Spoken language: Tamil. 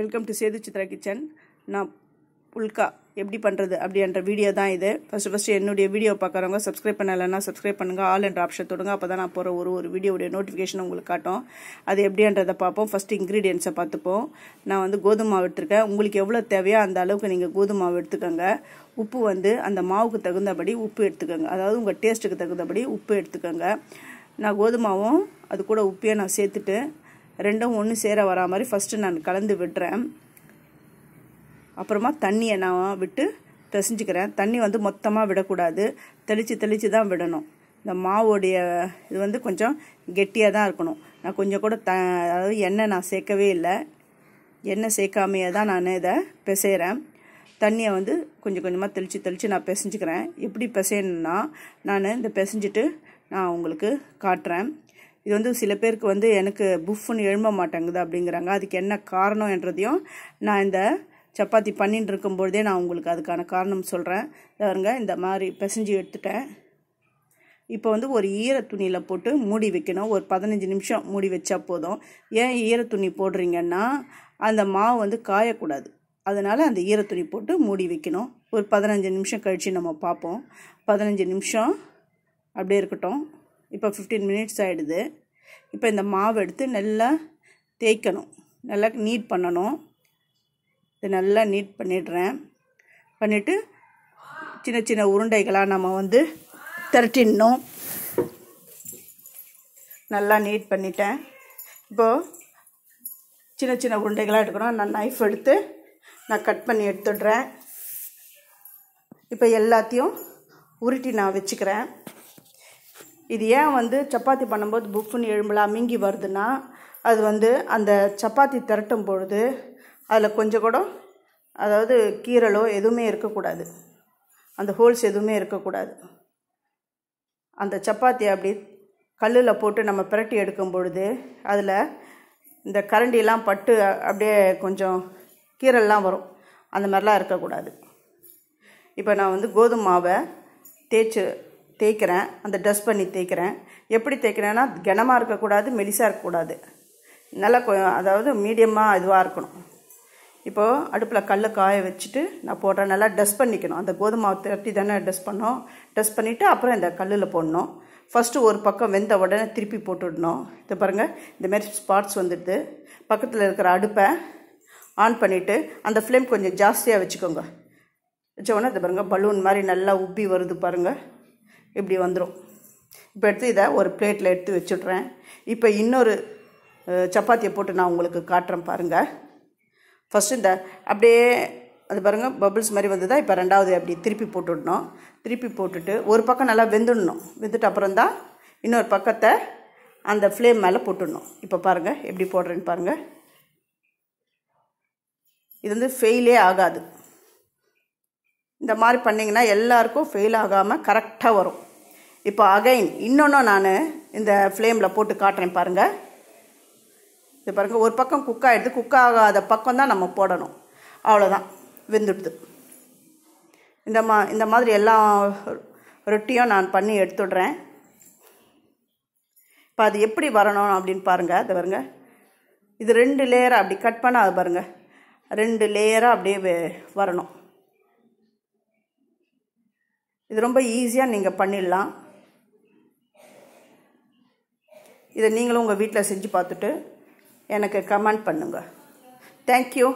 welcome to Sethu Chitra kitchen நான் புல்கா எப்படி பண்ணுறது அப்படின்ற வீடியோ தான் இது ஃபஸ்ட்டு ஃபஸ்ட்டு என்னுடைய வீடியோ பார்க்குறவங்க சப்ஸ்கிரைப் பண்ணலைன்னா சப்ஸ்கிரைப் பண்ணுங்கள் ஆல் என்ற ஆப்ஷன் தொடுங்க அப்போ தான் நான் போகிற ஒரு ஒரு வீடியோடைய நோட்டிஃபிகேஷன் உங்களுக்கு காட்டும் அது எப்படின்றதை பார்ப்போம் ஃபஸ்ட்டு இன்க்ரீடியன்ஸை பார்த்துப்போம் நான் வந்து கோதுமை மாவு எடுத்துருக்கேன் உங்களுக்கு எவ்வளோ தேவையோ அந்த அளவுக்கு நீங்கள் கோதுமை மாவு எடுத்துக்கோங்க உப்பு வந்து அந்த மாவுக்கு தகுந்தபடி உப்பு எடுத்துக்கோங்க அதாவது உங்கள் டேஸ்ட்டுக்கு தகுந்தபடி உப்பு எடுத்துக்கோங்க நான் கோதுமாவும் அது கூட உப்பையும் நான் சேர்த்துட்டு ரெண்டும் ஒன்று சேர வரா மாதிரி ஃபஸ்ட்டு நான் கலந்து விடுறேன் அப்புறமா தண்ணியை நான் விட்டு பிசைஞ்சிக்கிறேன் தண்ணி வந்து மொத்தமாக விடக்கூடாது தெளித்து தெளித்து தான் விடணும் இந்த மாவோடைய இது வந்து கொஞ்சம் கெட்டியாக தான் இருக்கணும் நான் கொஞ்சம் கூட த அதாவது எண்ணெய் நான் சேர்க்கவே இல்லை எண்ணெய் சேர்க்காமையே தான் நான் இதை பிசைகிறேன் தண்ணியை வந்து கொஞ்சம் கொஞ்சமாக தெளித்து தெளித்து நான் பிசைஞ்சுக்கிறேன் எப்படி பிசையணுன்னா நான் இந்த பிசைஞ்சிட்டு நான் உங்களுக்கு காட்டுறேன் இது வந்து சில பேருக்கு வந்து எனக்கு புஃப்னு எழும்ப மாட்டேங்குது அப்படிங்கிறாங்க அதுக்கு என்ன காரணம் என்றதையும் நான் இந்த சப்பாத்தி பண்ணிட்டு இருக்கும்பொழுதே நான் உங்களுக்கு அதுக்கான காரணம் சொல்கிறேன் பாருங்க இந்த மாதிரி பிசைஞ்சு எடுத்துட்டேன் இப்போ வந்து ஒரு ஈர துணியில் போட்டு மூடி வைக்கணும் ஒரு பதினஞ்சு நிமிஷம் மூடி வச்சா போதும் ஏன் ஈர துணி போடுறீங்கன்னா அந்த மாவு வந்து காயக்கூடாது அதனால் அந்த ஈர துணி போட்டு மூடி வைக்கணும் ஒரு பதினஞ்சு நிமிஷம் கழித்து நம்ம பார்ப்போம் பதினஞ்சு நிமிஷம் அப்படியே இருக்கட்டும் இப்போ ஃபிஃப்டீன் மினிட்ஸ் ஆகிடுது இப்போ இந்த மாவு எடுத்து நல்லா தேய்க்கணும் நல்லா நீட் பண்ணணும் இது நல்லா நீட் பண்ணிடுறேன் பண்ணிவிட்டு சின்ன சின்ன உருண்டைகளாக நம்ம வந்து திரட்டிடணும் நல்லா நீட் பண்ணிட்டேன் இப்போது சின்ன சின்ன உருண்டைகளாக எடுக்கணும் நான் நைஃப் எடுத்து நான் கட் பண்ணி எடுத்துடுறேன் இப்போ எல்லாத்தையும் உருட்டி நான் வச்சுக்கிறேன் இது ஏன் வந்து சப்பாத்தி பண்ணும்போது புஃப்னு எலும்புலாம் மீங்கி வருதுன்னா அது வந்து அந்த சப்பாத்தி திரட்டும் பொழுது அதில் கொஞ்சம் கூட அதாவது கீரலோ எதுவுமே இருக்கக்கூடாது அந்த ஹோல்ஸ் எதுவுமே இருக்கக்கூடாது அந்த சப்பாத்தி அப்படி கல்லில் போட்டு நம்ம பிரட்டி எடுக்கும் பொழுது அதில் இந்த கரண்டிலாம் பட்டு அப்படியே கொஞ்சம் கீரல்லாம் வரும் அந்த மாதிரிலாம் இருக்கக்கூடாது இப்போ நான் வந்து கோதுமை மாவை தேய்ச்சி தேய்க்கிறேன் அந்த டஸ்ட் பண்ணி தேய்க்கிறேன் எப்படி தேய்க்கிறேன்னா கனமாக இருக்கக்கூடாது மெலிசாக இருக்கக்கூடாது நல்லா அதாவது மீடியமாக இதுவாக இருக்கணும் இப்போது அடுப்பில் கல் காய வச்சுட்டு நான் போடுறேன் நல்லா டஸ்ட் பண்ணிக்கணும் அந்த கோதுமை தட்டி தானே டஸ்ட் பண்ணோம் டஸ்ட் பண்ணிவிட்டு அப்புறம் இந்த கல்லில் போடணும் ஃபஸ்ட்டு ஒரு பக்கம் வெந்த உடனே திருப்பி போட்டுடணும் இது பாருங்கள் இந்தமாரி ஸ்பாட்ஸ் வந்துடுது பக்கத்தில் இருக்கிற அடுப்பை ஆன் பண்ணிவிட்டு அந்த ஃப்ளேம் கொஞ்சம் ஜாஸ்தியாக வச்சுக்கோங்க வச்ச உடனே இது பாருங்கள் பலூன் மாதிரி நல்லா உப்பி வருது பாருங்கள் இப்படி வந்துடும் இப்போ எடுத்து இதை ஒரு பிளேட்டில் எடுத்து வச்சுட்றேன் இப்போ இன்னொரு சப்பாத்தியை போட்டு நான் உங்களுக்கு காட்டுறேன் பாருங்கள் ஃபஸ்ட்டு இந்த அப்படியே அது பாருங்கள் பபுள்ஸ் மாதிரி தான் இப்போ ரெண்டாவது அப்படி திருப்பி போட்டுடணும் திருப்பி போட்டுட்டு ஒரு பக்கம் நல்லா வெந்துடணும் வெந்துட்டு அப்புறம் தான் இன்னொரு பக்கத்தை அந்த ஃப்ளேம் மேலே போட்டுடணும் இப்போ பாருங்கள் எப்படி போடுறேன்னு பாருங்கள் இது வந்து ஃபெயிலே ஆகாது இந்த மாதிரி பண்ணிங்கன்னா எல்லாருக்கும் ஃபெயில் ஆகாமல் கரெக்டாக வரும் இப்போ அகைன் இன்னொன்று நான் இந்த ஃப்ளேமில் போட்டு காட்டுறேன் பாருங்கள் இது பாருங்கள் ஒரு பக்கம் குக் ஆகிடுது குக் ஆகாத பக்கம் தான் நம்ம போடணும் அவ்வளோதான் வெந்துடுது இந்த மா இந்த மாதிரி எல்லா ரொட்டியும் நான் பண்ணி எடுத்துடுறேன் இப்போ அது எப்படி வரணும் அப்படின்னு பாருங்கள் அது பாருங்கள் இது ரெண்டு லேயராக அப்படி கட் பண்ணால் அது பாருங்கள் ரெண்டு லேயராக அப்படியே வரணும் இது ரொம்ப ஈஸியாக நீங்கள் பண்ணிடலாம் இதை நீங்களும் உங்கள் வீட்டில் செஞ்சு பார்த்துட்டு எனக்கு கமெண்ட் பண்ணுங்கள் தேங்க்யூ